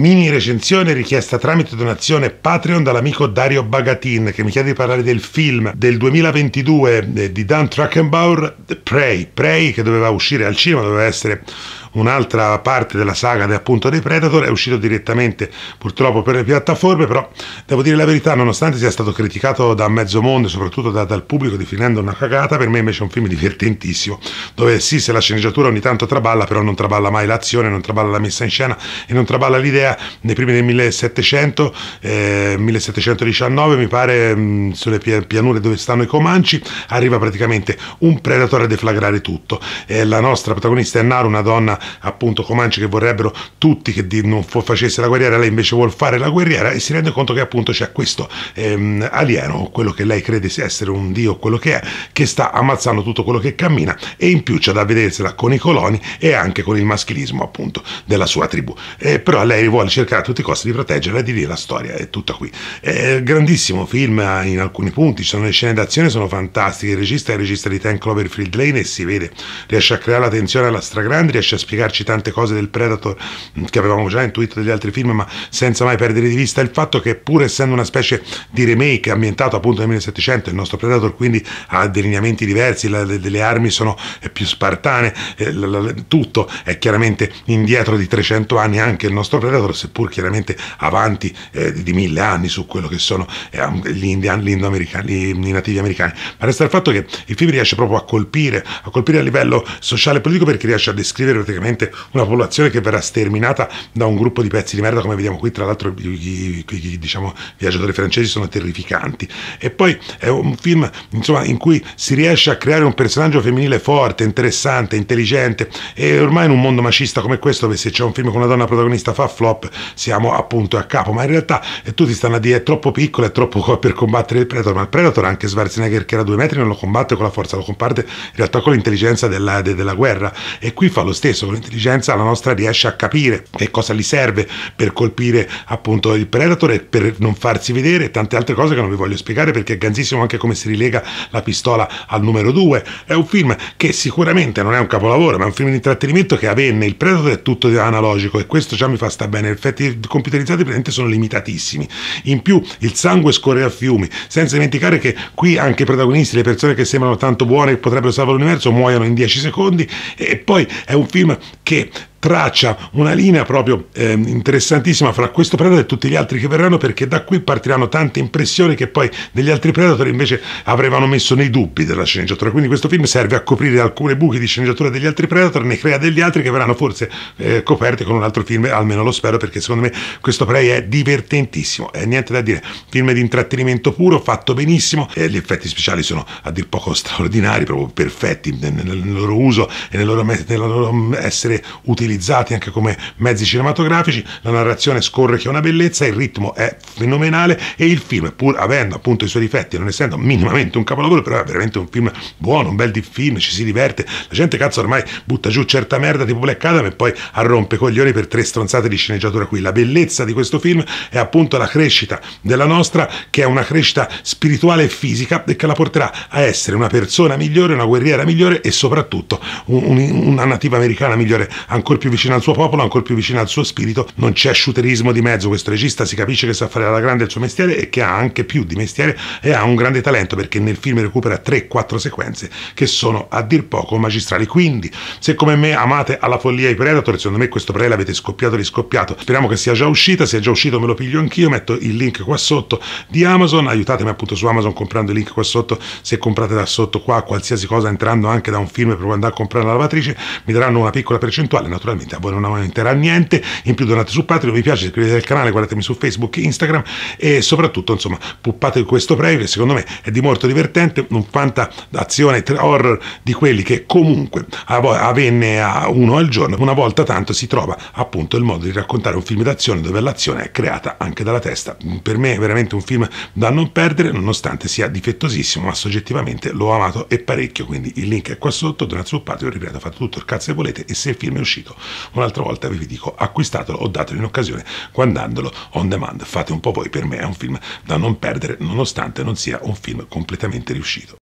Mini recensione richiesta tramite donazione Patreon dall'amico Dario Bagatin che mi chiede di parlare del film del 2022 eh, di Dan Trackenbauer, The Prey. Prey che doveva uscire al cinema, doveva essere un'altra parte della saga de, appunto dei Predator, è uscito direttamente purtroppo per le piattaforme, però devo dire la verità, nonostante sia stato criticato da mezzo mondo e soprattutto da, dal pubblico definendo una cagata, per me invece è un film divertentissimo, dove sì, se la sceneggiatura ogni tanto traballa, però non traballa mai l'azione, non traballa la messa in scena e non traballa l'idea nei primi del 1700, eh, 1719 mi pare, mh, mm, sulle pianure dove stanno i Comanci, arriva praticamente un Predator a deflagrare tutto. Eh, la nostra protagonista è Nara, una donna appunto Comanci che vorrebbero tutti che non facesse la guerriera, lei invece vuole fare la guerriera e si rende conto che appunto c'è questo ehm, alieno, quello che lei crede essere un dio, quello che è, che sta ammazzando tutto quello che cammina e in più c'è da vedersela con i coloni e anche con il maschilismo appunto della sua tribù. Eh, però lei vuole cercare a tutti i costi di proteggerla e di lì la storia è tutta qui. Eh, grandissimo film in alcuni punti, ci sono le scene d'azione, sono fantastiche, il regista è il regista di Tank Cloverfield Lane e si vede, riesce a creare la tensione alla stragrande, riesce a spiegare spiegarci tante cose del Predator mm, che avevamo già intuito degli altri film, ma senza mai perdere di vista il fatto che pur essendo una specie di remake ambientato appunto nel 1700, il nostro Predator quindi ha dei lineamenti diversi, la, le, le, armi sono eh, più spartane, eh, la, la, tutto è chiaramente indietro di 300 anni anche il nostro Predator, seppur chiaramente avanti eh, di mille anni su quello che sono eh, gli, indian, gli, gli nativi americani. Ma resta il fatto che il film riesce proprio a colpire, a colpire a livello sociale e politico perché riesce a descrivere praticamente una popolazione che verrà sterminata da un gruppo di pezzi di merda come vediamo qui, tra l'altro i, diciamo, viaggiatori francesi sono terrificanti. E poi è un film insomma, in cui si riesce a creare un personaggio femminile forte, interessante, intelligente e ormai in un mondo macista come questo, dove se c'è un film con una donna protagonista fa flop, siamo appunto a capo, ma in realtà e eh, tutti stanno a dire è troppo piccolo, è troppo per combattere il Predator, ma il Predator anche Schwarzenegger che era due metri non lo combatte con la forza, lo comparte in realtà con l'intelligenza della, de, della guerra e qui fa lo stesso, con l'intelligenza la nostra riesce a capire che cosa gli serve per colpire appunto il predator e per non farsi vedere e tante altre cose che non vi voglio spiegare perché è ganzissimo anche come si rilega la pistola al numero 2. È un film che sicuramente non è un capolavoro, ma è un film di intrattenimento che avvenne. Il predator è tutto analogico e questo già mi fa sta bene. Gli effetti computerizzati praticamente sono limitatissimi. In più il sangue scorre a fiumi, senza dimenticare che qui anche i protagonisti, le persone che sembrano tanto buone e potrebbero salvare l'universo, muoiono in 10 secondi e poi è un film Kép. traccia una linea proprio eh, interessantissima fra questo Predator e tutti gli altri che verranno perché da qui partiranno tante impressioni che poi degli altri Predator invece avevano messo nei dubbi della sceneggiatura quindi questo film serve a coprire alcune buche di sceneggiatura degli altri Predator ne crea degli altri che verranno forse eh, coperti con un altro film almeno lo spero perché secondo me questo Prey è divertentissimo è eh, niente da dire film di intrattenimento puro fatto benissimo e gli effetti speciali sono a dir poco straordinari proprio perfetti nel, nel loro uso e nel loro, nel loro mm, essere utili utilizzati anche come mezzi cinematografici, la narrazione scorre che è una bellezza, il ritmo è fenomenale e il film, pur avendo appunto i suoi difetti, non essendo minimamente un capolavoro, però è veramente un film buono, un bel film, ci si diverte, la gente cazzo ormai butta giù certa merda tipo Black Adam e poi arrompe coglioni per tre stronzate di sceneggiatura qui. La bellezza di questo film è appunto la crescita della nostra, che è una crescita spirituale e fisica e che la porterà a essere una persona migliore, una guerriera migliore e soprattutto un, un, una nativa americana migliore ancora più vicino al suo popolo, ancora più vicino al suo spirito, non c'è shooterismo di mezzo, questo regista si capisce che sa fare alla grande il suo mestiere e che ha anche più di mestiere e ha un grande talento perché nel film recupera 3-4 sequenze che sono a dir poco magistrali, quindi se come me amate alla follia i Predator, secondo me questo pre l'avete scoppiato e riscoppiato, speriamo che sia già uscita, se è già uscito me lo piglio anch'io, metto il link qua sotto di Amazon, aiutatemi appunto su Amazon comprando il link qua sotto, se comprate da sotto qua qualsiasi cosa entrando anche da un film e provando a comprare la lavatrice, mi daranno una piccola percentuale naturalmente naturalmente voi non aumenterà niente, in più donate su Patreon, vi piace, iscrivetevi al canale, guardatemi su Facebook, Instagram e soprattutto insomma puppate questo premio che secondo me è di molto divertente, un fanta azione horror di quelli che comunque avvenne a uno al giorno, una volta tanto si trova appunto il modo di raccontare un film d'azione dove l'azione è creata anche dalla testa, per me è veramente un film da non perdere nonostante sia difettosissimo ma soggettivamente l'ho amato e parecchio, quindi il link è qua sotto, donate su Patreon, ripeto fate tutto il cazzo che volete e se il film è uscito Un'altra volta vi dico acquistatelo o datelo in occasione guardandolo on demand. Fate un po' voi, per me è un film da non perdere nonostante non sia un film completamente riuscito.